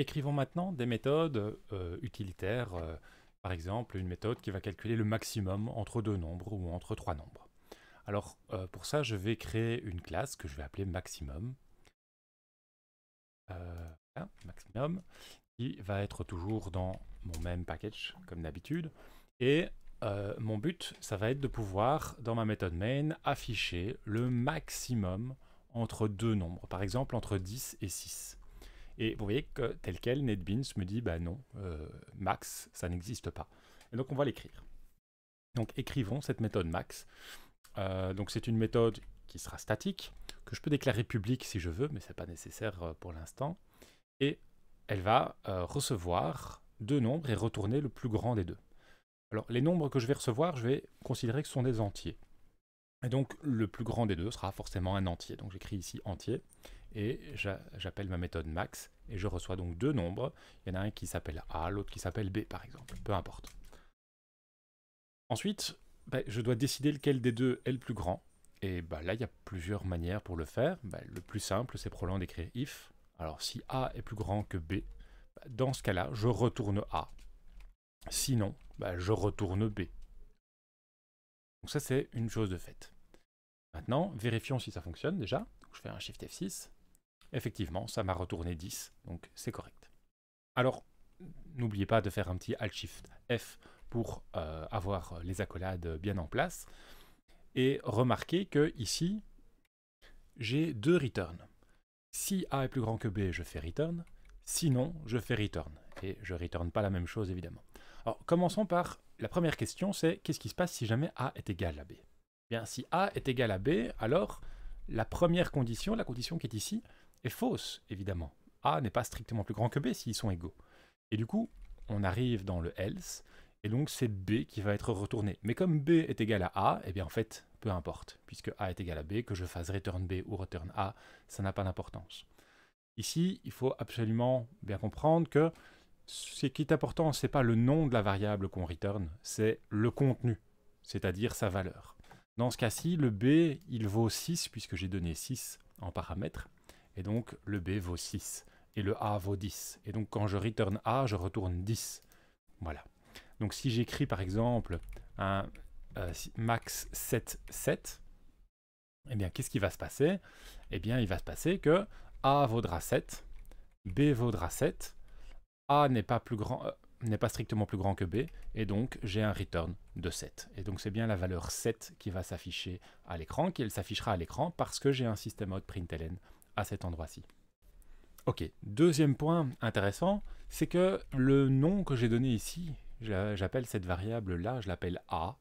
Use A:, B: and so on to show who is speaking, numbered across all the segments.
A: écrivons maintenant des méthodes euh, utilitaires, euh, par exemple une méthode qui va calculer le maximum entre deux nombres ou entre trois nombres. Alors euh, pour ça, je vais créer une classe que je vais appeler maximum, maximum, qui va être toujours dans mon même package comme d'habitude. Et mon but, ça va être de pouvoir, dans ma méthode main, afficher le maximum entre deux nombres, par exemple entre 10 et 6. Et vous voyez que tel quel, NetBeans me dit, bah non, euh, max, ça n'existe pas. Et donc on va l'écrire. Donc écrivons cette méthode max. Euh, donc c'est une méthode qui sera statique, que je peux déclarer publique si je veux, mais ce n'est pas nécessaire euh, pour l'instant. Et elle va recevoir deux nombres et retourner le plus grand des deux. Alors les nombres que je vais recevoir, je vais considérer que ce sont des entiers. Et donc le plus grand des deux sera forcément un entier. Donc j'écris ici entier et j'appelle ma méthode max et je reçois donc deux nombres. Il y en a un qui s'appelle A, l'autre qui s'appelle B par exemple, peu importe. Ensuite, bah, je dois décider lequel des deux est le plus grand. Et bah, là, il y a plusieurs manières pour le faire. Bah, le plus simple, c'est probablement d'écrire if. Alors si A est plus grand que B, dans ce cas-là, je retourne A. Sinon, je retourne B. Donc ça, c'est une chose de faite. Maintenant, vérifions si ça fonctionne déjà. je fais un Shift F6. Effectivement, ça m'a retourné 10, donc c'est correct. Alors, n'oubliez pas de faire un petit Alt-Shift F pour euh, avoir les accolades bien en place. Et remarquez que ici, j'ai deux returns. Si A est plus grand que B, je fais return. Sinon, je fais return. Et je return pas la même chose, évidemment. Alors, commençons par la première question, c'est qu'est-ce qui se passe si jamais A est égal à B eh Bien, si A est égal à B, alors la première condition, la condition qui est ici, est fausse, évidemment. A n'est pas strictement plus grand que B s'ils sont égaux. Et du coup, on arrive dans le else, et donc c'est B qui va être retourné. Mais comme B est égal à A, et eh bien en fait, peu importe, puisque A est égal à B, que je fasse return B ou return A, ça n'a pas d'importance. Ici, il faut absolument bien comprendre que ce qui est important, c'est pas le nom de la variable qu'on return, c'est le contenu, c'est-à-dire sa valeur. Dans ce cas-ci, le B, il vaut 6, puisque j'ai donné 6 en paramètre, et donc le B vaut 6. Et le A vaut 10. Et donc quand je return A, je retourne 10. Voilà. Donc si j'écris par exemple un euh, max 7, 7, eh bien qu'est-ce qui va se passer Eh bien il va se passer que A vaudra 7, B vaudra 7, A n'est pas euh, n'est pas strictement plus grand que B, et donc j'ai un return de 7. Et donc c'est bien la valeur 7 qui va s'afficher à l'écran, qu'elle s'affichera à l'écran parce que j'ai un système out println à cet endroit-ci. Ok, deuxième point intéressant, c'est que le nom que j'ai donné ici, j'appelle cette variable-là, je l'appelle A,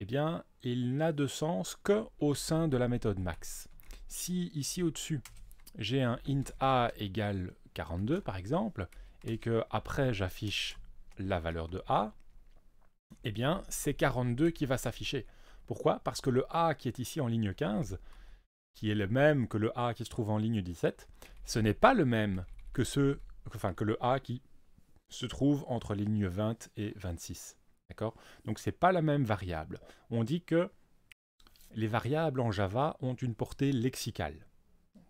A: eh bien, il n'a de sens que au sein de la méthode max. Si ici au-dessus, j'ai un int A égale 42, par exemple, et que après j'affiche la valeur de A, eh bien, c'est 42 qui va s'afficher. Pourquoi Parce que le A qui est ici en ligne 15, qui est le même que le A qui se trouve en ligne 17, ce n'est pas le même que, ce, que le A qui se trouve entre les lignes 20 et 26. D'accord Donc ce n'est pas la même variable. On dit que les variables en Java ont une portée lexicale.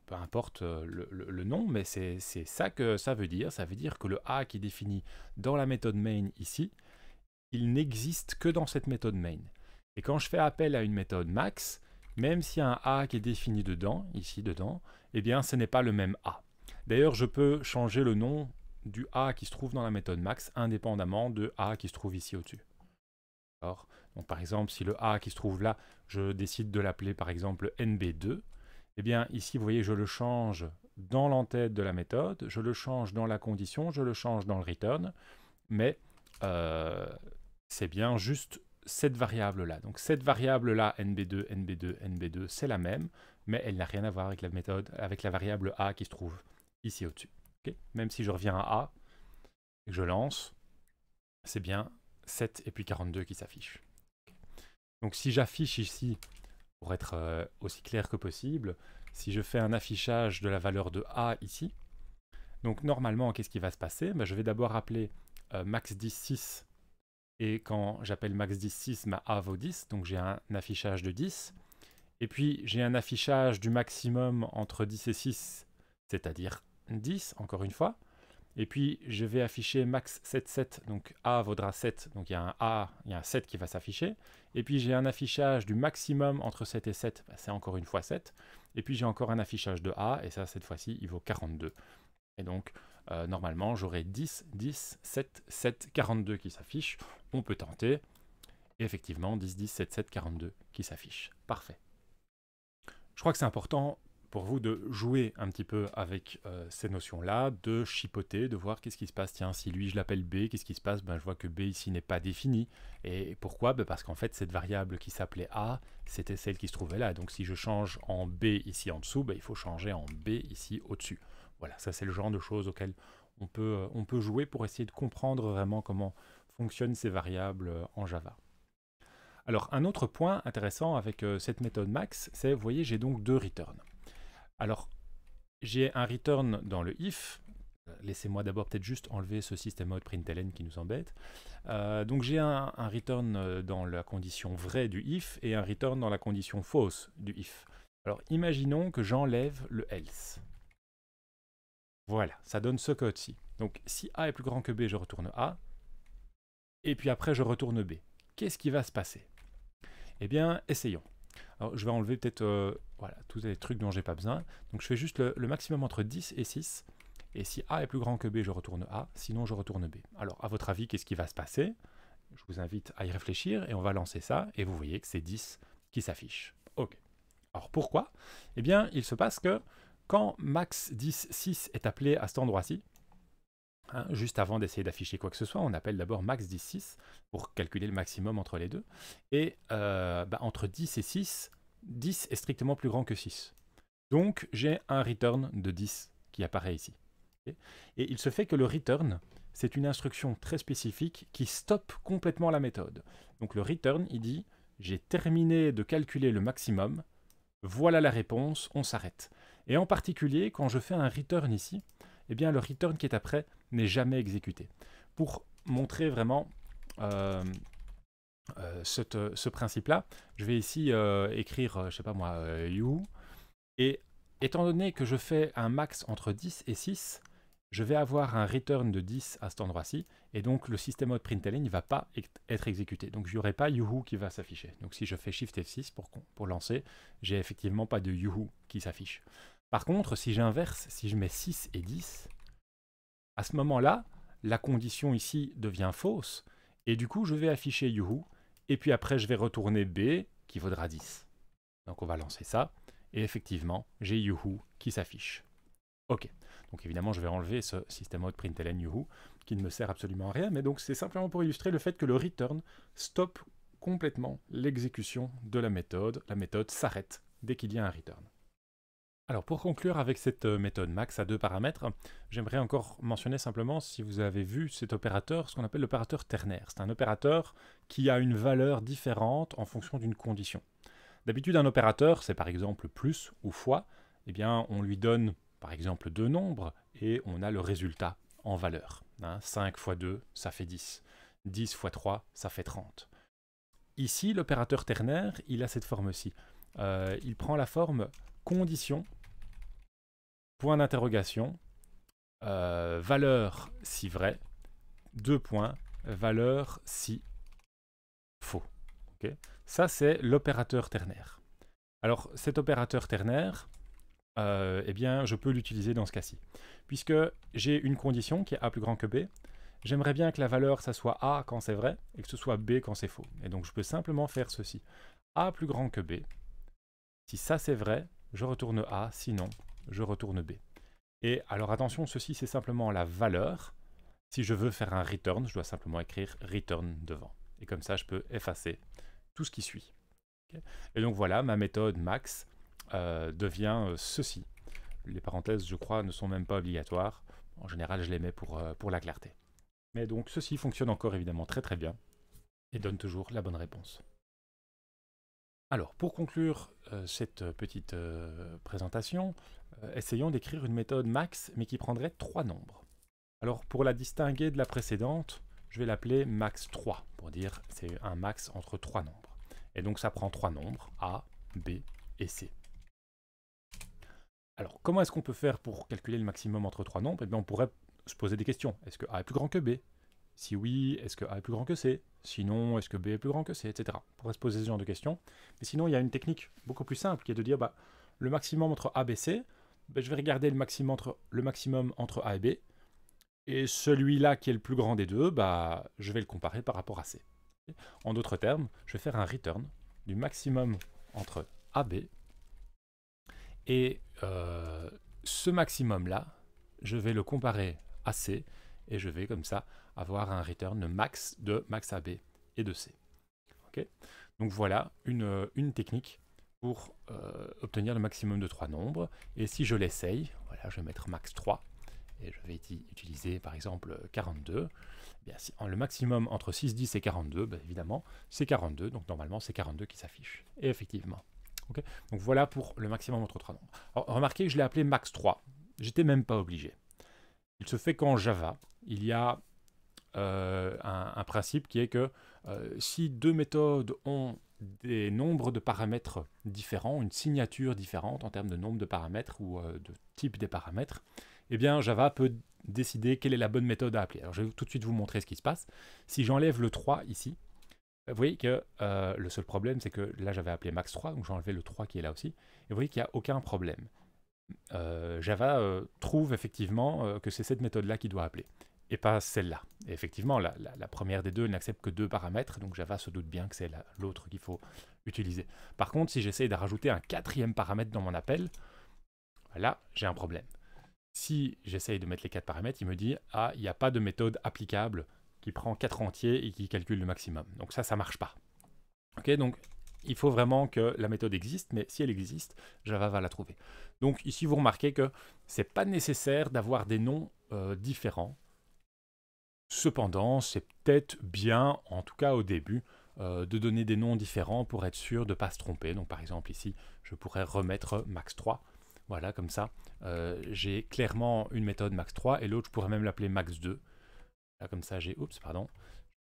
A: Peu importe euh, le, le nom, mais c'est ça que ça veut dire. Ça veut dire que le A qui est défini dans la méthode main ici, il n'existe que dans cette méthode main. Et quand je fais appel à une méthode max, même s'il y a un A qui est défini dedans, ici dedans, eh bien ce n'est pas le même A. D'ailleurs, je peux changer le nom du A qui se trouve dans la méthode max indépendamment de A qui se trouve ici au-dessus. par exemple, si le A qui se trouve là, je décide de l'appeler par exemple NB2, eh bien ici, vous voyez, je le change dans l'entête de la méthode, je le change dans la condition, je le change dans le return, mais euh, c'est bien juste cette variable-là. Donc cette variable-là, NB2, NB2, NB2, c'est la même, mais elle n'a rien à voir avec la méthode, avec la variable A qui se trouve ici au-dessus. même si je reviens à A et que je lance, c'est bien 7 et puis 42 qui s'affichent. Donc si j'affiche ici, pour être euh, aussi clair que possible, si je fais un affichage de la valeur de A ici, donc normalement, qu'est-ce qui va se passer ben, Je vais d'abord appeler euh, max 10, et quand j'appelle max 10 6, ma A vaut 10, donc j'ai un affichage de 10. Et puis j'ai un affichage du maximum entre 10 et 6, c'est-à-dire 10, encore une fois. Et puis je vais afficher max 7 7, donc A vaudra 7, donc il y a un A, il y a un 7 qui va s'afficher. Et puis j'ai un affichage du maximum entre 7 et 7, bah, c'est encore une fois 7. Et puis j'ai encore un affichage de A, et ça cette fois-ci il vaut 42. Et donc euh, normalement, j'aurais 10, 10, 7, 7, 42 qui s'affichent. On peut tenter. Et effectivement, 10, 10, 7, 7, 42 qui s'affichent. Parfait. Je crois que c'est important pour vous de jouer un petit peu avec euh, ces notions-là, de chipoter, de voir qu'est-ce qui se passe. Tiens, si lui, je l'appelle B, qu'est-ce qui se passe ben, Je vois que B ici n'est pas défini. Et pourquoi ben, Parce qu'en fait, cette variable qui s'appelait A, c'était celle qui se trouvait là. Donc si je change en B ici en dessous, ben, il faut changer en B ici au-dessus. Voilà, ça c'est le genre de choses auxquelles euh, on peut, jouer pour essayer de comprendre vraiment comment fonctionnent ces variables euh, en Java. Alors un autre point intéressant avec euh, cette méthode max, c'est, vous voyez, j'ai donc deux returns. Alors, j'ai un return dans le if, laissez-moi d'abord peut-être juste enlever ce système out println qui nous embête. donc j'ai un, un, return dans la condition vraie du if et un return dans la condition fausse du if. Alors imaginons que j'enlève le else. Voilà, ça donne ce code-ci. Donc si A est plus grand que B, je retourne A. Et puis après, je retourne B. Qu'est-ce qui va se passer Eh bien, essayons. Alors, je vais enlever peut-être euh, voilà, tous les trucs dont j'ai pas besoin. Donc je fais juste le, le maximum entre 10 et 6. Et si A est plus grand que B, je retourne A, sinon je retourne B. Alors, à votre avis, qu'est-ce qui va se passer Je vous invite à y réfléchir et on va lancer ça, et vous voyez que c'est 10 qui s'affiche. Ok. Alors, pourquoi Eh bien, il se passe que quand max 106 6 est appelé à cet endroit-ci, hein, juste avant d'essayer d'afficher quoi que ce soit, on appelle d'abord max 106 6 pour calculer le maximum entre les deux. Et euh, bah, entre 10 et 6, 10 est strictement plus grand que 6. Donc j'ai un return de 10 qui apparaît ici. Et il se fait que le return, c'est une instruction très spécifique qui stoppe complètement la méthode. Donc le return, il dit, j'ai terminé de calculer le maximum, voilà la réponse, on s'arrête. Et en particulier, quand je fais un return ici, eh bien le return qui est après n'est jamais exécuté. Pour montrer vraiment euh, euh, ce principe-là, je vais ici euh, écrire, je sais pas moi, you. Et étant donné que je fais un max entre 10 et 6, je vais avoir un return de 10 à cet endroit-ci, et donc le système de println ne va pas être exécuté. Donc, je n'aurai pas youhou qui va s'afficher. Donc, si je fais Shift F6 pour, pour lancer, j'ai effectivement pas de youhou qui s'affiche. Par contre, si j'inverse, si je mets 6 et 10, à ce moment-là, la condition ici devient fausse, et du coup, je vais afficher youhou, et puis après, je vais retourner B, qui vaudra 10. Donc, on va lancer ça, et effectivement, j'ai youhou qui s'affiche. OK. Donc évidemment, je vais enlever ce système out println qui ne me sert absolument à rien, mais donc c'est simplement pour illustrer le fait que le return stoppe complètement l'exécution de la méthode. La méthode s'arrête dès qu'il y a un return. Alors pour conclure avec cette euh, méthode max à deux paramètres, j'aimerais encore mentionner simplement si vous avez vu cet opérateur, ce qu'on appelle l'opérateur ternaire. C'est un opérateur qui a une valeur différente en fonction d'une condition. D'habitude un opérateur, c'est par exemple plus ou fois, eh bien on lui donne par exemple deux nombres et on a le résultat en valeur. 5 x 2, ça fait 10. 10 x 3, ça fait 30. Ici, l'opérateur ternaire, il a cette forme-ci. Euh, il prend la forme condition, point d'interrogation, euh, valeur si vrai, deux points, valeur si faux. Ça, c'est l'opérateur ternaire. Alors, cet opérateur ternaire, euh, eh bien, je peux l'utiliser dans ce cas-ci. Puisque j'ai une condition qui est A plus grand que B, j'aimerais bien que la valeur, ça soit A quand c'est vrai, et que ce soit B quand c'est faux. Et donc, je peux simplement faire ceci. A plus grand que B. Si ça, c'est vrai, je retourne A. Sinon, je retourne B. Et alors, attention, ceci, c'est simplement la valeur. Si je veux faire un return, je dois simplement écrire return devant. Et comme ça, je peux effacer tout ce qui suit. Et donc, voilà ma méthode max euh, devient euh, ceci. Les parenthèses, je crois, ne sont même pas obligatoires. En général, je les mets euh, pour, la clarté. Mais donc, ceci fonctionne encore évidemment très très bien et donne toujours la bonne réponse. Alors, pour conclure cette petite présentation, essayons d'écrire une méthode max, mais qui prendrait trois nombres. Alors, pour la distinguer de la précédente, je vais l'appeler max 3, pour dire c'est un max entre trois nombres. Et donc ça prend trois nombres, A, B et C. Alors, comment est-ce qu'on peut faire pour calculer le maximum entre trois nombres Et eh bien, on pourrait se poser des questions. Est-ce que A est plus grand que B Si oui, est-ce que A est plus grand que C Sinon, est-ce que B est plus grand que C Etc. On pourrait se poser ce genre de questions. Mais sinon, il y a une technique beaucoup plus simple qui est de dire bah, le maximum entre A, B, C, bah, je vais regarder le maximum, entre, A et B. Et celui-là qui est le plus grand des deux, bah, je vais le comparer par rapport à C. En d'autres termes, je vais faire un return du maximum entre A, B et euh, ce maximum-là, je vais le comparer à C et je vais comme ça avoir un return max de max AB et de C. Donc voilà une, technique pour euh, obtenir le maximum de trois nombres. Et si je l'essaye, voilà, je vais mettre max 3 et je vais utiliser par exemple 42. Eh si, le maximum entre 6, 10 et 42, ben, évidemment, c'est 42. Donc normalement, c'est 42 qui s'affiche. Et effectivement, donc voilà pour le maximum entre trois nombres. remarquez je l'ai appelé max 3. J'étais même pas obligé. Il se fait qu'en Java, il y a euh, un, principe qui est que euh, si deux méthodes ont des nombres de paramètres différents, une signature différente en termes de nombre de paramètres ou euh, de type des paramètres, eh bien Java peut décider quelle est la bonne méthode à appeler. Alors je vais tout de suite vous montrer ce qui se passe. Si j'enlève le 3 ici, vous voyez que euh, le seul problème, c'est que là, j'avais appelé max 3, donc j'ai enlevé le 3 qui est là aussi. Et vous voyez qu'il n'y a aucun problème. Euh, Java euh, trouve effectivement que c'est cette méthode-là qui doit appeler, et pas celle-là. effectivement, la, première des deux n'accepte que deux paramètres, donc Java se doute bien que c'est l'autre qu'il faut utiliser. Par contre, si j'essaye de rajouter un quatrième paramètre dans mon appel, là, j'ai un problème. Si j'essaye de mettre les quatre paramètres, il me dit « Ah, il n'y a pas de méthode applicable » qui prend 4 entiers et qui calcule le maximum. Donc ça, ça ne marche pas. Ok, donc il faut vraiment que la méthode existe, mais si elle existe, Java va la trouver. Donc ici, vous remarquez que ce n'est pas nécessaire d'avoir des noms euh, différents. Cependant, c'est peut-être bien, en tout cas au début, euh, de donner des noms différents pour être sûr de ne pas se tromper. Donc par exemple ici, je pourrais remettre max3. Voilà, comme ça, euh, j'ai clairement une méthode max3 et l'autre, je pourrais même l'appeler max2. Ah, comme ça, j'ai... Oups, pardon.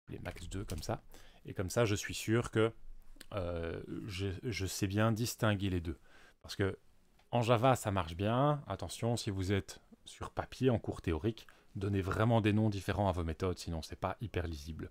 A: Les max 2, comme ça. Et comme ça, je suis sûr que euh, je, je, sais bien distinguer les deux. Parce que en Java, ça marche bien. Attention, si vous êtes sur papier, en cours théorique, donnez vraiment des noms différents à vos méthodes, sinon c'est pas hyper lisible.